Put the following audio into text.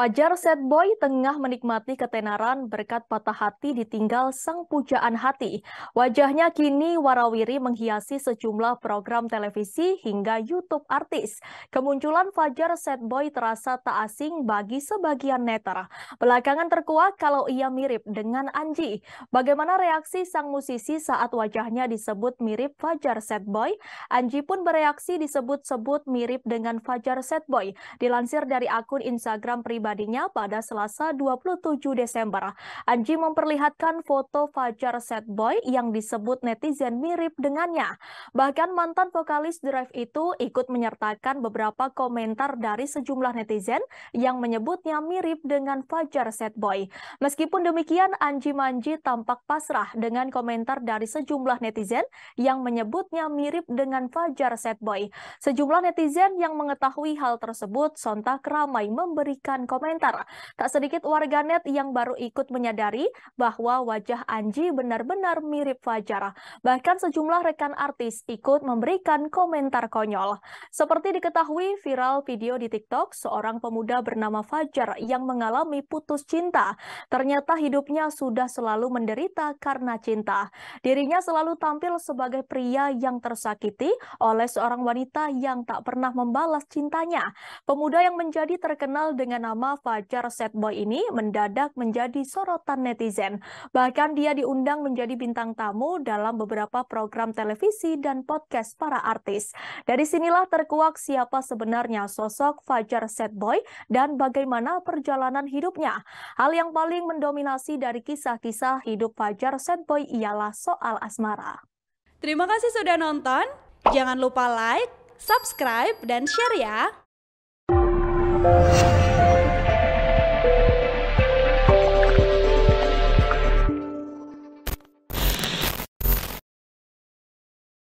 Fajar Set Boy tengah menikmati ketenaran berkat patah hati ditinggal sang pujaan hati. Wajahnya kini warawiri menghiasi sejumlah program televisi hingga YouTube artis. Kemunculan Fajar Set Boy terasa tak asing bagi sebagian netter. Belakangan terkuat kalau ia mirip dengan Anji. Bagaimana reaksi sang musisi saat wajahnya disebut mirip Fajar Set Boy? Anji pun bereaksi disebut-sebut mirip dengan Fajar Set Boy. Dilansir dari akun Instagram pribadi pribadinya pada Selasa 27 Desember. Anji memperlihatkan foto Fajar Set Boy yang disebut netizen mirip dengannya. Bahkan mantan vokalis Drive itu ikut menyertakan beberapa komentar dari sejumlah netizen yang menyebutnya mirip dengan Fajar Set Boy. Meskipun demikian, Anji Manji tampak pasrah dengan komentar dari sejumlah netizen yang menyebutnya mirip dengan Fajar Set Boy. Sejumlah netizen yang mengetahui hal tersebut sontak ramai memberikan komentar. Tak sedikit warganet yang baru ikut menyadari bahwa wajah Anji benar-benar mirip Fajar. Bahkan sejumlah rekan artis ikut memberikan komentar konyol. Seperti diketahui viral video di TikTok seorang pemuda bernama Fajar yang mengalami putus cinta. Ternyata hidupnya sudah selalu menderita karena cinta. Dirinya selalu tampil sebagai pria yang tersakiti oleh seorang wanita yang tak pernah membalas cintanya. Pemuda yang menjadi terkenal dengan nama bernama Fajar Setboy ini mendadak menjadi sorotan netizen. Bahkan dia diundang menjadi bintang tamu dalam beberapa program televisi dan podcast para artis. Dari sinilah terkuak siapa sebenarnya sosok Fajar Setboy dan bagaimana perjalanan hidupnya. Hal yang paling mendominasi dari kisah-kisah hidup Fajar Setboy ialah soal asmara. Terima kasih sudah nonton. Jangan lupa like, subscribe, dan share ya.